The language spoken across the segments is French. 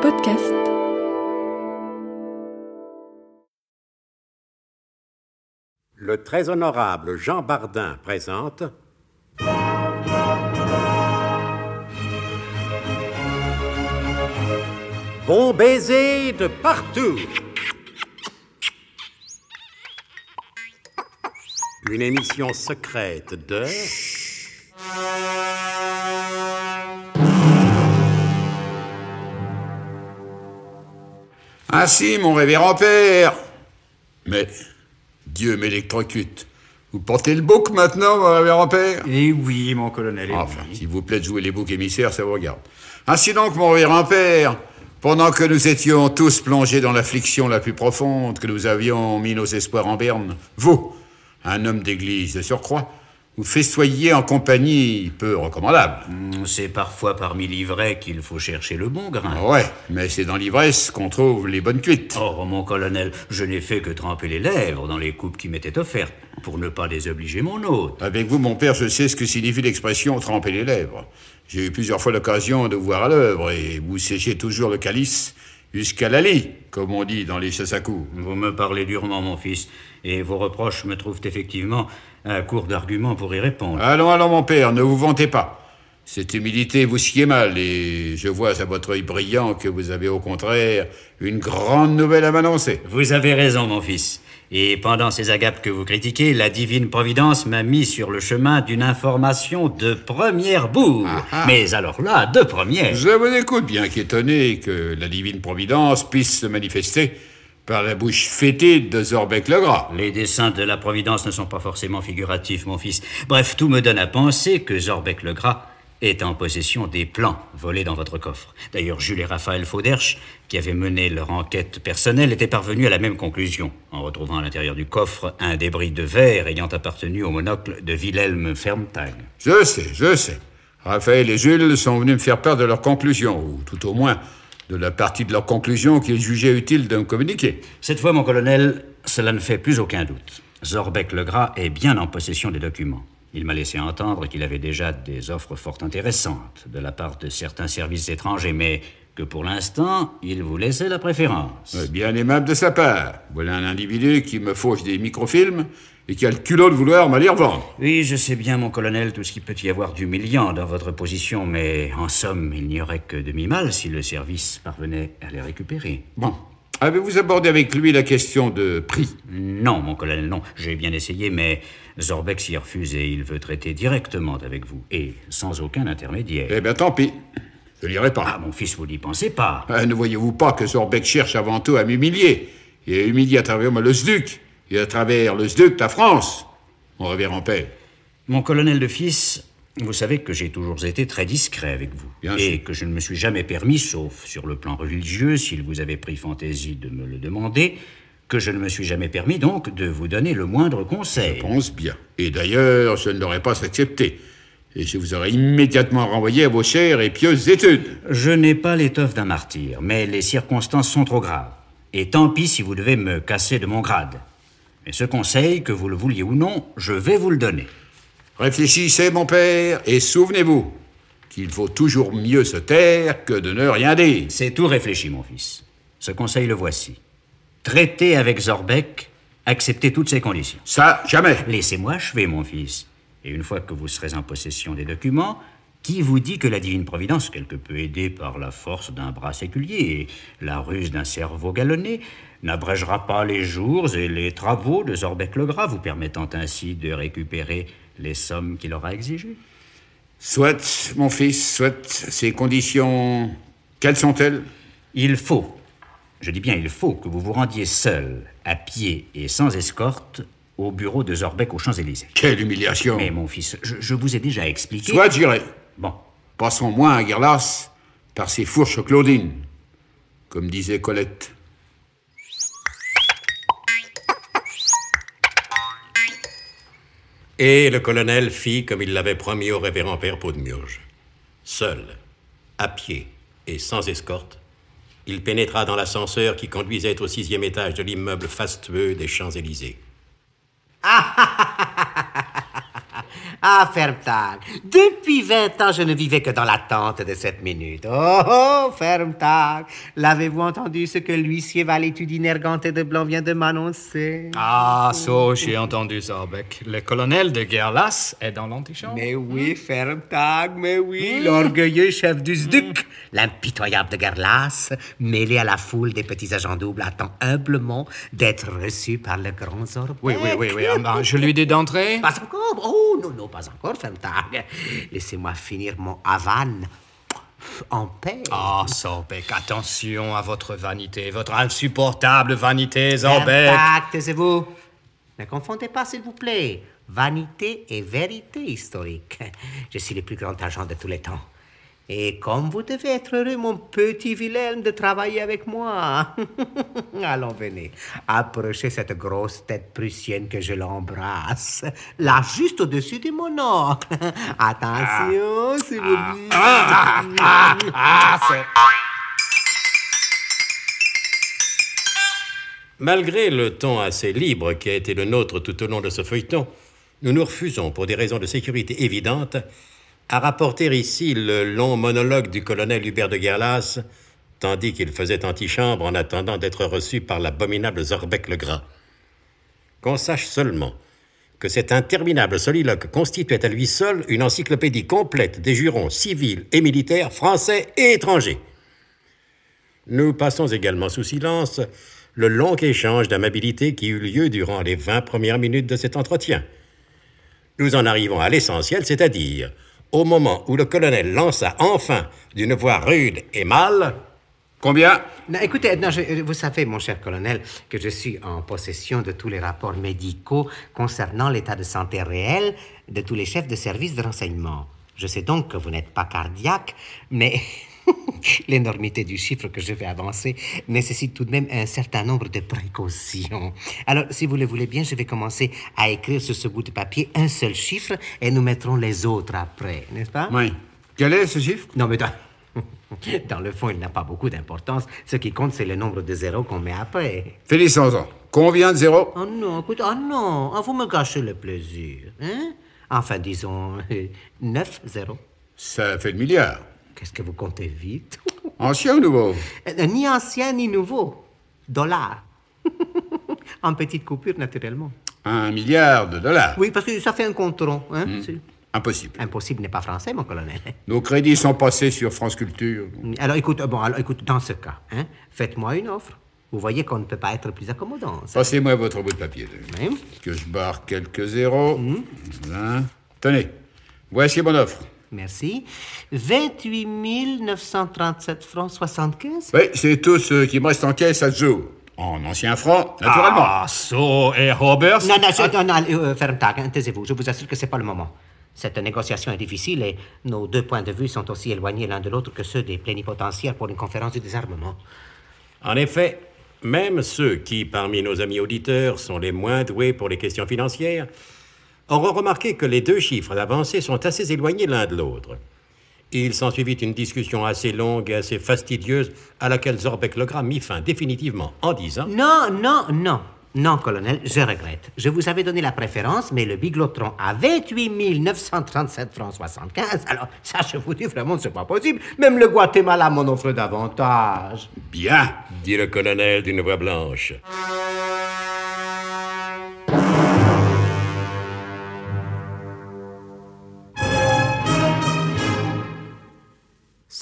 podcast. Le très honorable Jean Bardin présente Bon baiser de partout. Une émission secrète de... Ainsi, ah mon révérend père. Mais Dieu m'électrocute. Vous portez le bouc maintenant, mon révérend père Eh oui, mon colonel. Eh enfin, s'il vous plaît de jouer les boucs émissaires, ça vous regarde. Ainsi donc, mon révérend père, pendant que nous étions tous plongés dans l'affliction la plus profonde, que nous avions mis nos espoirs en berne, vous, un homme d'église de surcroît, vous festoyez en compagnie peu recommandable. Hmm, c'est parfois parmi l'ivraie qu'il faut chercher le bon grain. Ouais, mais c'est dans l'ivresse qu'on trouve les bonnes cuites. Oh, mon colonel, je n'ai fait que tremper les lèvres dans les coupes qui m'étaient offertes, pour ne pas désobliger mon hôte. Avec vous, mon père, je sais ce que signifie l'expression tremper les lèvres. J'ai eu plusieurs fois l'occasion de vous voir à l'œuvre, et vous séchez toujours le calice jusqu'à la comme on dit dans les Sasaku. Vous me parlez durement, mon fils, et vos reproches me trouvent effectivement un court d'argument pour y répondre. Allons, allons, mon père, ne vous vantez pas. Cette humilité vous sied mal, et je vois à votre œil brillant que vous avez au contraire une grande nouvelle à m'annoncer. Vous avez raison, mon fils. Et pendant ces agapes que vous critiquez, la divine providence m'a mis sur le chemin d'une information de première bourre. Ah, ah. Mais alors là, de première. Je vous écoute, bien qu'étonné que la divine providence puisse se manifester par la bouche fétide de Zorbeck le Gras. Les desseins de la providence ne sont pas forcément figuratifs, mon fils. Bref, tout me donne à penser que Zorbeck le Gras est en possession des plans volés dans votre coffre. D'ailleurs, Jules et Raphaël Fauderche, qui avaient mené leur enquête personnelle, étaient parvenus à la même conclusion, en retrouvant à l'intérieur du coffre un débris de verre ayant appartenu au monocle de Wilhelm Fermtag. Je sais, je sais. Raphaël et Jules sont venus me faire part de leur conclusion, ou tout au moins de la partie de leur conclusion qu'ils jugeaient utile de me communiquer. Cette fois, mon colonel, cela ne fait plus aucun doute. Zorbeck Legras est bien en possession des documents. Il m'a laissé entendre qu'il avait déjà des offres fort intéressantes de la part de certains services étrangers, mais que pour l'instant, il vous laissait la préférence. Eh bien aimable de sa part. Voilà un individu qui me fauche des microfilms et qui a le culot de vouloir m'aller revendre. Oui, je sais bien, mon colonel, tout ce qu'il peut y avoir d'humiliant dans votre position, mais en somme, il n'y aurait que demi-mal si le service parvenait à les récupérer. Bon, Avez-vous abordé avec lui la question de prix Non, mon colonel, non. J'ai bien essayé, mais Zorbeck s'y refuse et il veut traiter directement avec vous, et sans aucun intermédiaire. Eh bien, tant pis. Je l'irai pas. Ah, mon fils, vous n'y pensez pas. Ah, ne voyez-vous pas que Zorbeck cherche avant tout à m'humilier Et à humilier à travers le SDUC, et à travers le SDUC la France On revient en paix. Mon colonel de fils, vous savez que j'ai toujours été très discret avec vous. et que je ne me suis jamais permis, sauf sur le plan religieux, s'il vous avait pris fantaisie de me le demander, que je ne me suis jamais permis donc de vous donner le moindre conseil. Je pense bien. Et d'ailleurs, je ne l'aurais pas accepté. Et je vous aurais immédiatement renvoyé à vos chères et pieuses études. Je n'ai pas l'étoffe d'un martyr, mais les circonstances sont trop graves. Et tant pis si vous devez me casser de mon grade. Mais ce conseil, que vous le vouliez ou non, je vais vous le donner. Réfléchissez, mon père, et souvenez-vous qu'il faut toujours mieux se taire que de ne rien dire. C'est tout réfléchi, mon fils. Ce conseil le voici. Traitez avec Zorbeck, acceptez toutes ses conditions. Ça, jamais. Laissez-moi achever, mon fils. Et une fois que vous serez en possession des documents, qui vous dit que la divine providence, quelque peu aidée par la force d'un bras séculier et la ruse d'un cerveau galonné, n'abrégera pas les jours et les travaux de Zorbeck le Gras, vous permettant ainsi de récupérer les sommes qu'il aura exigées Soit, mon fils, soit, ces conditions, quelles sont-elles Il faut, je dis bien il faut, que vous vous rendiez seul, à pied et sans escorte, au bureau de Zorbeck aux Champs-Élysées. Quelle humiliation Mais mon fils, je, vous ai déjà expliqué... Soit j'irai Bon, passons moins à Guerlas par ses fourches Claudine, comme disait Colette. Et le colonel fit comme il l'avait promis au révérend père Murge. Seul, à pied et sans escorte, il pénétra dans l'ascenseur qui conduisait au sixième étage de l'immeuble fastueux des Champs-Élysées. Ah, tag depuis 20 ans, je ne vivais que dans l'attente de cette minute. Oh, oh ferme tag l'avez-vous entendu ce que l'huissier valétudinaire ganté de Blanc vient de m'annoncer? Ah, ça, so, j'ai entendu ça, Le colonel de Guerlas est dans l'antichambre. Mais oui, ferme tag mais oui, mmh. l'orgueilleux chef du SDUC, l'impitoyable de Guerlas, mêlé à la foule des petits agents doubles, attend humblement d'être reçu par le grand Zorbeck. Oui, oui, oui, ah, bah, je lui dis d'entrer. Pas encore. Oh, non, non, pas encore, Frentag. Laissez-moi finir mon Havane en paix. Ah, oh, Sorbeck, attention à votre vanité, votre insupportable vanité, Sorbeck. taisez-vous. Ne confondez pas, s'il vous plaît, vanité et vérité historique. Je suis le plus grand agent de tous les temps. Et comme vous devez être heureux, mon petit Wilhelm, de travailler avec moi. Allons, venez. Approchez cette grosse tête prussienne que je l'embrasse. Là, juste au-dessus de mon or. Attention, ah. s'il vous plaît. Ah. Ah. Malgré le temps assez libre qui a été le nôtre tout au long de ce feuilleton, nous nous refusons, pour des raisons de sécurité évidentes, à rapporter ici le long monologue du colonel Hubert de Guerlas, tandis qu'il faisait antichambre en attendant d'être reçu par l'abominable Zorbeck le Qu'on sache seulement que cet interminable soliloque constituait à lui seul une encyclopédie complète des jurons civils et militaires français et étrangers. Nous passons également sous silence le long échange d'amabilité qui eut lieu durant les vingt premières minutes de cet entretien. Nous en arrivons à l'essentiel, c'est-à-dire au moment où le colonel lança enfin d'une voix rude et mâle Combien Écoutez, vous savez, mon cher colonel, que je suis en possession de tous les rapports médicaux concernant l'état de santé réel de tous les chefs de service de renseignement. Je sais donc que vous n'êtes pas cardiaque, mais L'énormité du chiffre que je vais avancer nécessite tout de même un certain nombre de précautions. Alors, si vous le voulez bien, je vais commencer à écrire sur ce bout de papier un seul chiffre et nous mettrons les autres après, n'est-ce pas? Oui. Quel est ce chiffre? Non, mais dans, le fond, il n'a pas beaucoup d'importance. Ce qui compte, c'est le nombre de zéros qu'on met après. Félicitations. en Combien de zéros? Oh non, écoute, oh non, ah, vous me gâchez le plaisir. Hein? Enfin, disons, 9 zéros. Ça fait le milliard. Qu'est-ce que vous comptez vite Ancien ou nouveau euh, euh, Ni ancien ni nouveau. Dollars. en petite coupure, naturellement. Un milliard de dollars Oui, parce que ça fait un compte rond. Hein, hmm. Impossible. Impossible n'est pas français, mon colonel. Nos crédits sont passés sur France Culture. Alors écoute, euh, bon, écoute dans ce cas, hein, faites-moi une offre. Vous voyez qu'on ne peut pas être plus accommodant. Passez-moi votre bout de papier. Que je barre quelques zéros. Hmm. Tenez, voici mon offre. Merci. 28 937 francs 75 Oui, c'est tout ce qui me reste en caisse à jour. En ancien franc, naturellement. Ah, So et Roberts. Non, non, ah. non, non euh, ferme taisez-vous. Je vous assure que n'est pas le moment. Cette négociation est difficile et nos deux points de vue sont aussi éloignés l'un de l'autre que ceux des plénipotentiaires pour une conférence du désarmement. En effet, même ceux qui, parmi nos amis auditeurs, sont les moins doués pour les questions financières, auront remarqué que les deux chiffres d'avancée sont assez éloignés l'un de l'autre. Il s'ensuivit une discussion assez longue et assez fastidieuse à laquelle Zorbeck Legrand mit fin définitivement en disant Non, non, non. Non, colonel, je regrette. Je vous avais donné la préférence, mais le biglotron à 28 937 francs 75. Alors, ça, je vous dis vraiment, c'est pas possible. Même le Guatemala m'en offre davantage. Bien, dit le colonel d'une voix blanche.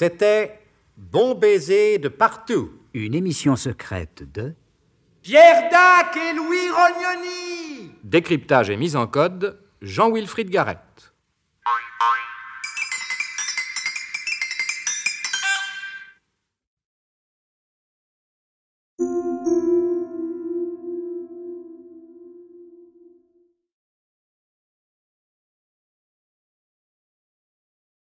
C'était Bon baiser de partout. Une émission secrète de Pierre Dac et Louis Rognoni. Décryptage et mise en code, Jean-Wilfried Garrett.